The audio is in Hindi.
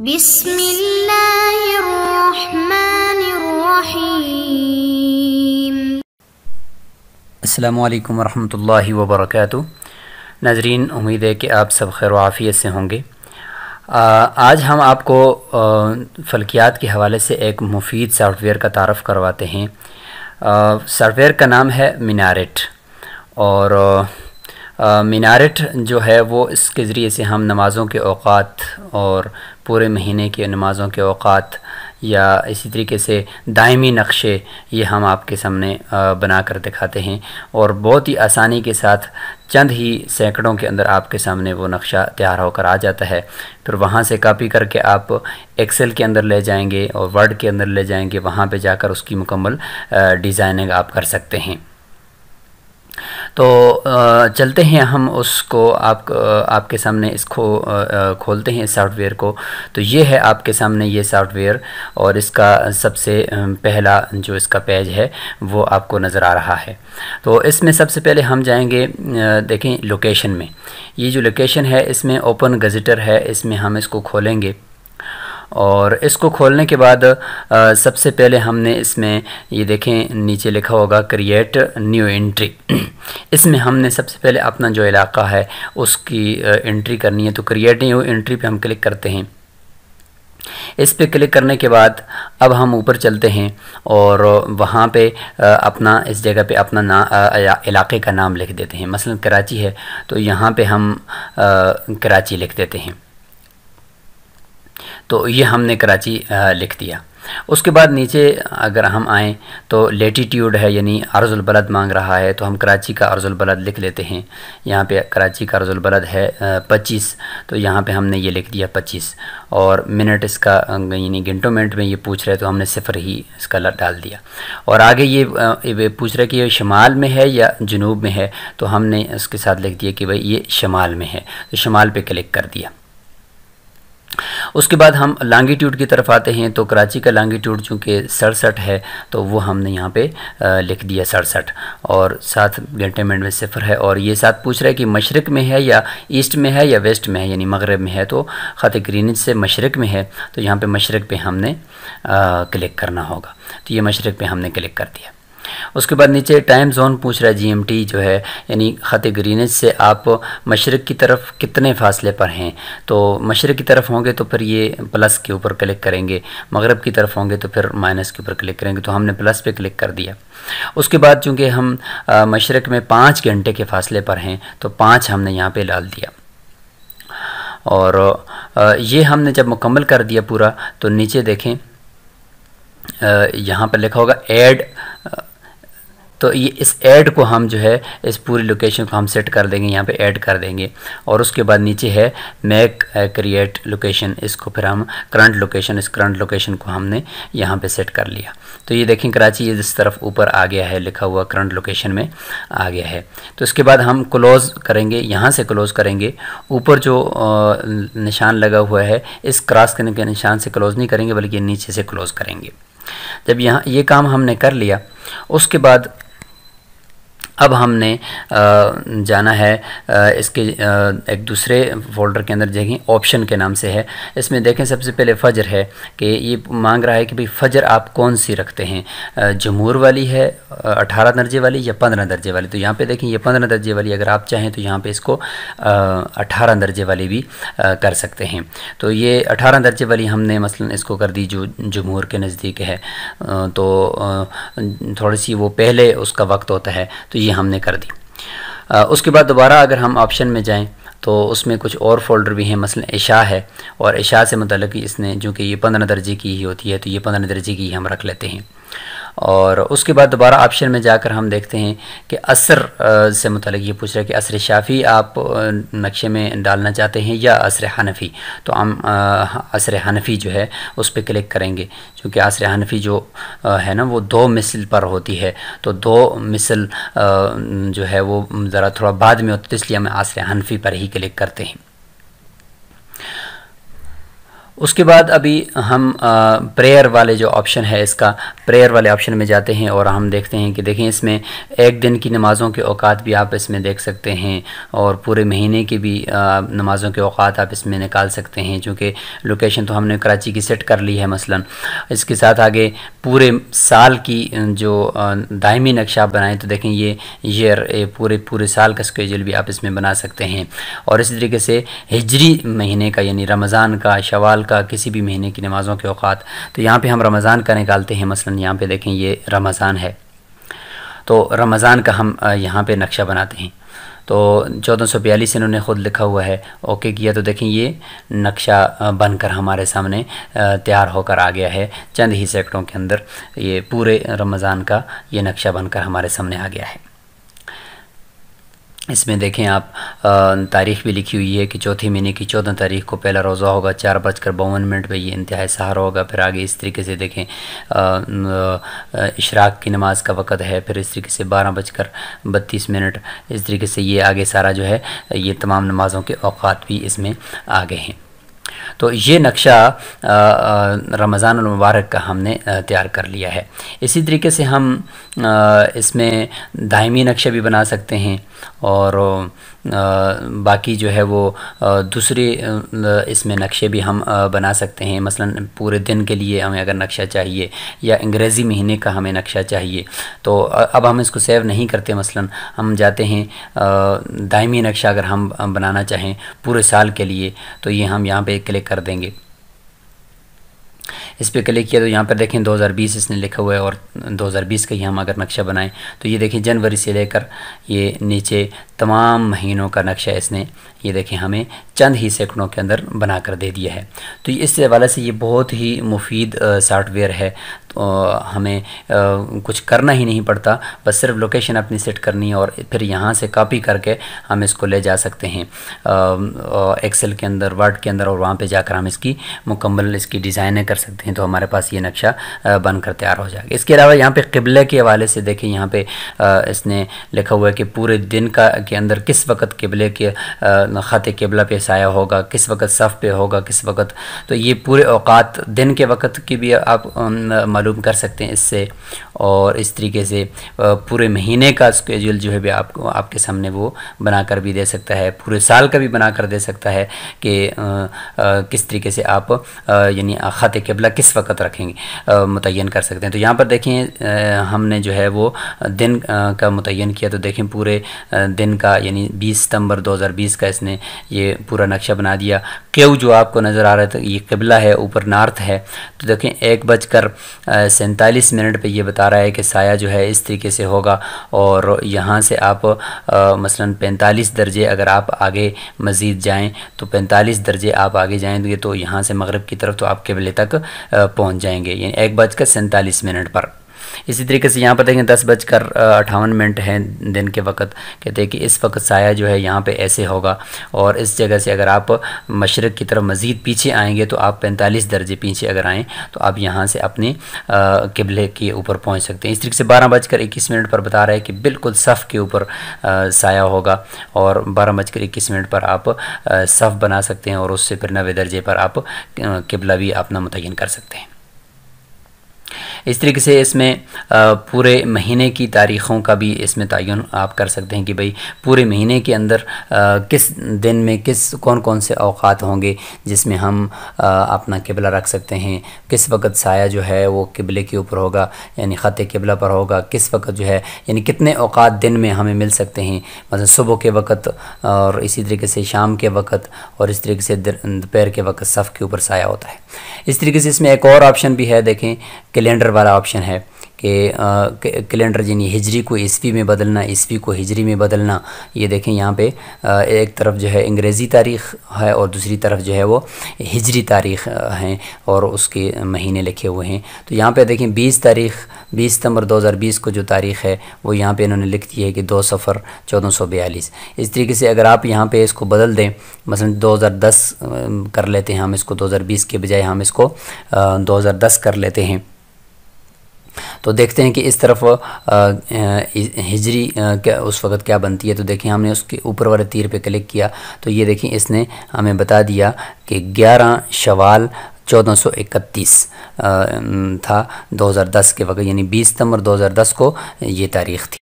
بسم الله الرحمن الرحيم अस्सलाम नाजरीन उम्मीद है कि आप सब खैर आफ़ियत से होंगे आज हम आपको फलकियात के हवाले से एक मुफीद सॉफ्टवेयर का तारफ़ करवाते हैं सॉफ्टवेयर का नाम है मिनारेट और मिनारेट जो है वो इसके ज़रिए से हम नमाज़ों के अवात और पूरे महीने की नमाज़ों के अवात या इसी तरीके से दायमी नक्शे ये हम आपके सामने बना कर दिखाते हैं और बहुत ही आसानी के साथ चंद ही सैकड़ों के अंदर आपके सामने वो नक्शा तैयार होकर आ जाता है फिर वहाँ से कॉपी करके आप एक्सेल के अंदर ले जाएंगे और वर्ड के अंदर ले जाएंगे वहाँ पे जाकर उसकी मुकम्मल डिज़ाइनिंग आप कर सकते हैं तो चलते हैं हम उसको आप आपके सामने इसको खोलते हैं सॉफ्टवेयर को तो ये है आपके सामने ये सॉफ्टवेयर और इसका सबसे पहला जो इसका पेज है वो आपको नज़र आ रहा है तो इसमें सबसे पहले हम जाएंगे देखें लोकेशन में ये जो लोकेशन है इसमें ओपन गज़िटर है इसमें हम इसको खोलेंगे और इसको खोलने के बाद आ, सबसे पहले हमने इसमें ये देखें नीचे लिखा होगा क्रिएट न्यू एंट्री इसमें हमने सबसे पहले अपना जो इलाका है उसकी एंट्री करनी है तो क्रिएट न्यू एंट्री पे हम क्लिक करते हैं इस पर क्लिक करने के बाद अब हम ऊपर चलते हैं और वहाँ पे अपना इस जगह पे अपना ना इलाके का नाम लिख देते हैं मसलन कराची है तो यहाँ पे हम कराची लिख देते हैं तो ये हमने कराची लिख दिया उसके बाद नीचे अगर हम आएँ तो लेटीट्यूड है यानी अर्जुलबलद मांग रहा है तो हम कराची का अर्जुलबलद लिख लेते हैं यहाँ पे कराची का अर्जुलबलद है पच्चीस तो यहाँ पे हमने ये लिख दिया पच्चीस और मिनट इसका यानी घंटों मिनट में ये पूछ रहे तो हमने सिफर ही इसका डाल दिया और आगे ये पूछ रहे कि ये शमाल में है या जनूब में है तो हमने इसके साथ लिख दिया कि भाई ये शमाल में है तो शमाल पर क्लिक कर दिया उसके बाद हम लॉन्गिट्यूड की तरफ आते हैं तो कराची का लॉन्गिट्यूड चूँकि सड़सठ है तो वो हमने यहाँ पे लिख दिया सड़सठ और साथ घंटे मिनट में सिफर है और ये साथ पूछ रहा है कि मशरक में है या ईस्ट में है या वेस्ट में है यानी मगरब में है तो ख़त ग्रीनिज से मशरक में है तो यहाँ पर मशरक पर हमने आ, क्लिक करना होगा तो ये मशरक पर हमने क्लिक कर दिया उसके बाद नीचे टाइम जोन पूछ रहा है जीएमटी जो है यानी ख़त ग्रीनेज से आप मशरक़ की तरफ कितने फासले पर हैं तो मशरक़ की तरफ होंगे तो फिर ये प्लस के ऊपर क्लिक करेंगे मगरब की तरफ होंगे तो फिर माइनस के ऊपर क्लिक करेंगे तो हमने प्लस पे क्लिक कर दिया उसके बाद चूँकि हम मशरक़ में पाँच घंटे के फासले पर हैं तो पाँच हमने यहाँ पर डाल दिया और ये हमने जब मुकम्मल कर दिया पूरा तो नीचे देखें यहाँ पर लिखा होगा ऐड तो ये इस ऐड को हम जो है इस पूरी लोकेशन को हम सेट कर देंगे यहाँ पे ऐड कर देंगे और उसके बाद नीचे है मैक क्रिएट लोकेशन इसको फिर हम करंट लोकेशन इस करंट लोकेशन को हमने यहाँ पे सेट कर लिया तो ये देखें कराची ये जिस तरफ ऊपर आ गया है लिखा हुआ करंट लोकेशन में आ गया है तो इसके बाद हम क्लोज़ करेंगे यहाँ से क्लोज़ करेंगे ऊपर जो निशान लगा हुआ है इस क्रॉस करने के निशान से क्लोज़ नहीं करेंगे बल्कि नीचे से क्लोज़ करेंगे जब यहाँ ये काम हमने कर लिया उसके बाद अब हमने जाना है इसके एक दूसरे फोल्डर के अंदर देखें ऑप्शन के नाम से है इसमें देखें सबसे पहले फ़जर है कि ये मांग रहा है कि भाई फ़जर आप कौन सी रखते हैं जमूर वाली है अठारह दर्जे वाली या पंद्रह दर्जे वाली तो यहाँ पे देखें ये पंद्रह दर्जे वाली अगर आप चाहें तो यहाँ पे इसको अठारह दर्जे वाली भी कर सकते हैं तो ये अठारह दर्जे वाली हमने मसलन इसको कर दी जो जमूर के नज़दीक है तो थोड़ी सी वो पहले उसका वक्त होता है तो ये हमने कर दी आ, उसके बाद दोबारा अगर हम ऑप्शन में जाएँ तो उसमें कुछ और फोल्डर भी हैं मसलन इशा है और इशा से मतलब इसने जो कि ये पंद्रह दर्जे की ही होती है तो ये पंद्रह दर्जे की ही हम रख लेते हैं और उसके बाद दोबारा ऑप्शन में जाकर हम देखते हैं कि असर से मतलब ये पूछ रहा है कि असर शाफ़ी आप नक्शे में डालना चाहते हैं या असर हनफ़ी तो हम असर हनफ़ी जो है उस पर क्लिक करेंगे क्योंकि असर हनफ़ी जो है ना वो दो मिसल पर होती है तो दो मिसल जो है वो ज़रा थोड़ा बाद में होती है तो इसलिए हम असर हनफ़ी पर ही क्लिक करते हैं उसके बाद अभी हम प्रेयर वाले जो ऑप्शन है इसका प्रेयर वाले ऑप्शन में जाते हैं और हम देखते हैं कि देखें इसमें एक दिन की नमाज़ों के औकात भी आप इसमें देख सकते हैं और पूरे महीने की भी नमाज़ों के अवकात आप इसमें निकाल सकते हैं चूँकि लोकेशन तो हमने कराची की सेट कर ली है मसलन इसके साथ आगे पूरे साल की जो दायमी नक्शा बनाएँ तो देखें ये ईयर पूरे पूरे साल का स्केजल भी आप इसमें बना सकते हैं और इसी तरीके से हिजरी महीने का यानी रमज़ान का शवाल साल का किसी भी महीने की नमाज़ों के अवात तो यहाँ पर हम रमज़ान का निकालते हैं मसला यहाँ पे देखें ये रमज़ान है तो रमज़ान का हम यहाँ पर नक्शा बनाते हैं तो चौदह सौ बयालीस इन्होंने ख़ुद लिखा हुआ है ओके किया तो देखें ये नक्शा बनकर हमारे सामने तैयार होकर आ गया है चंद ही सेक्टरों के अंदर ये पूरे रमज़ान का ये नक्शा बनकर हमारे सामने आ गया है इसमें देखें आप तारीख भी लिखी हुई है कि चौथे महीने की चौदह तारीख को पहला रोज़ा होगा चार बजकर बावन मिनट पर ये इंतहा सहारा होगा फिर आगे इस तरीके से देखें इशराक की नमाज का वक़्त है फिर इस तरीके से बारह बजकर बत्तीस मिनट इस तरीके से ये आगे सारा जो है ये तमाम नमाज़ों के अवात भी इसमें आ गए हैं तो ये नक्शा रमज़ान मुबारक का हमने तैयार कर लिया है इसी तरीके से हम इसमें दायमी नक्शे भी बना सकते हैं और बाकी जो है वो दूसरे इसमें नक्शे भी हम बना सकते हैं मसलन पूरे दिन के लिए हमें अगर नक्शा चाहिए या अंग्रेज़ी महीने का हमें नक्शा चाहिए तो अब हम इसको सेव नहीं करते मसलन हम जाते हैं दायमी नक्शा अगर हम बनाना चाहें पूरे साल के लिए तो ये हम यहाँ पे क्लिक कर देंगे इस पर क्लिक किया तो यहाँ पर देखें 2020 इसने लिखा हुआ है और 2020 का ही हम अगर नक्शा बनाएं तो ये देखें जनवरी से लेकर ये नीचे तमाम महीनों का नक्शा इसने ये देखें हमें चंद ही सेकंडों के अंदर बना कर दे दिया है तो इस हवाले से ये बहुत ही मुफीद सॉफ्टवेयर है तो हमें आ, कुछ करना ही नहीं पड़ता बस सिर्फ लोकेशन अपनी सेट करनी है और फिर यहाँ से कॉपी करके हम इसको ले जा सकते हैं एक्सेल के अंदर वर्ड के अंदर और वहाँ पे जाकर हम इसकी मुकम्मल इसकी डिज़ाइनें कर सकते हैं देखें तो हमारे पास ये नक्शा बनकर तैयार हो जाएगा इसके अलावा यहाँ पे किबले के हवाले से देखें यहाँ पे इसने लिखा हुआ है कि पूरे दिन का के अंदर किस वक्त किबले के ख़त किबला पे साया होगा किस वक्त सफ़ पे होगा किस वक्त तो ये पूरे अवकात दिन के वक्त की भी आप मालूम कर सकते हैं इससे और इस तरीके से पूरे महीने का स्केजल जो है भी आप, आपके सामने वो बना कर भी दे सकता है पूरे साल का भी बना कर दे सकता है कि किस तरीके से आप यानी ख़त किबला किस वक्त रखेंगे मुतन कर सकते हैं तो यहाँ पर देखें हमने जो है वो दिन का मुतन किया तो देखें पूरे दिन का यानी दो हज़ार बीस का इसने ये पूरा नक्शा बना दिया क्यों जो आपको नज़र आ रहा था ये कबला है ऊपर नार्थ है तो देखें एक बजकर सैंतालीस मिनट पर यह बता रहा है कि साया जो है इस तरीके से होगा और यहाँ से आप मसलन पैंतालीस दर्जे अगर आप आगे मज़ीद जाएँ तो पैंतालीस दर्जे आप आगे जाएंगे तो यहाँ से मगरब की तरफ तो आप कबले तक पहुंच जाएंगे यानी एक बजकर सैंतालीस मिनट पर इसी तरीके से यहाँ पर देखें दस बजकर अठावन मिनट है दिन के वक्त कहते हैं कि इस वक्त साया जो है यहाँ पे ऐसे होगा और इस जगह से अगर आप मशरक़ की तरफ मज़ीद पीछे आएंगे तो आप पैंतालीस दर्जे पीछे अगर आएँ तो आप यहाँ से अपने किबले के ऊपर पहुँच सकते हैं इस तरीके से बारह बजकर इक्कीस मिनट पर बता रहे हैं कि बिल्कुल सफ़ के ऊपर साया होगा और बारह बजकर इक्कीस मिनट पर आप सफ़ बना सकते हैं और उससे फिर नवे दर्जे पर आप किबला भी अपना मुतन कर सकते हैं इस तरीके से इसमें पूरे महीने की तारीख़ों का भी इसमें तयन आप कर सकते हैं कि भाई पूरे महीने के अंदर किस दिन में किस कौन कौन से अवकात होंगे जिसमें हम अपना किबला रख सकते हैं किस वक्त साया जो है वो किबले के ऊपर होगा यानी ख़त किबला पर होगा किस वक्त जो है यानी कितने अवकात दिन में हमें मिल सकते हैं मतलब सुबह के वक्त और इसी तरीके से शाम के वक्त और इस तरीके से दोपहर के वक्त सफ़ के ऊपर साया होता है इस तरीके से इसमें एक और ऑप्शन भी है देखें कैलेंडर वाला ऑप्शन है कि कैलेंडर यानी हिजरी को ईस्वी में बदलना ईस्वी को हिजरी में बदलना ये देखें यहाँ पे एक तरफ जो है अंग्रेज़ी तारीख है और दूसरी तरफ जो है वो हिजरी तारीख हैं और उसके महीने लिखे हुए हैं तो यहाँ पे देखें 20 तारीख 20 सितंबर 2020 को जो तारीख़ है वो यहाँ पे इन्होंने लिख दी है कि दो सफ़र चौदह सौ बयालीस इस तरीके से अगर आप यहाँ पर इसको बदल दें मसल दो कर लेते हैं हम इसको दो के बजाय हम इसको दो कर लेते हैं तो देखते हैं कि इस तरफ हिजरी क्या उस वक़्त क्या बनती है तो देखिए हमने उसके ऊपर वाले तीर पे क्लिक किया तो ये देखिए इसने हमें बता दिया कि 11 शवाल 1431 था 2010 के वक्त यानी 20 सितंबर 2010 को ये तारीख़ थी